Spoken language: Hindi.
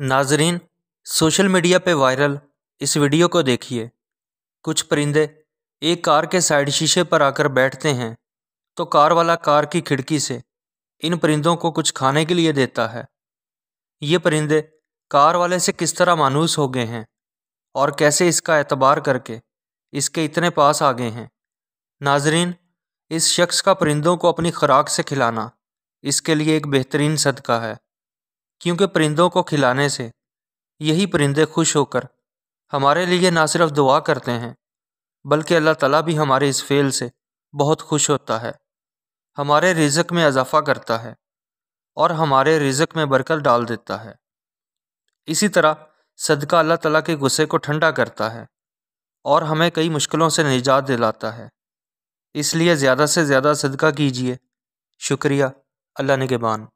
नाजरीन सोशल मीडिया पे वायरल इस वीडियो को देखिए कुछ परिंदे एक कार के साइड शीशे पर आकर बैठते हैं तो कार वाला कार की खिड़की से इन परिंदों को कुछ खाने के लिए देता है ये परिंदे कार वाले से किस तरह मानूस हो गए हैं और कैसे इसका एतबार करके इसके इतने पास आ गए हैं नाजरीन इस शख्स का परिंदों को अपनी खुराक से खिलाना इसके लिए एक बेहतरीन सदका है क्योंकि परिंदों को खिलाने से यही परिंदे खुश होकर हमारे लिए ना सिर्फ दुआ करते हैं बल्कि अल्लाह ताला भी हमारे इस फेल से बहुत खुश होता है हमारे रिज़क में इजाफ़ा करता है और हमारे रिज़क में बरकत डाल देता है इसी तरह सदका अल्लाह ताला के गुस्से को ठंडा करता है और हमें कई मुश्किलों से निजात दिलाता है इसलिए ज़्यादा से ज़्यादा सदका कीजिए शुक्रिया अल्लाह निगेबान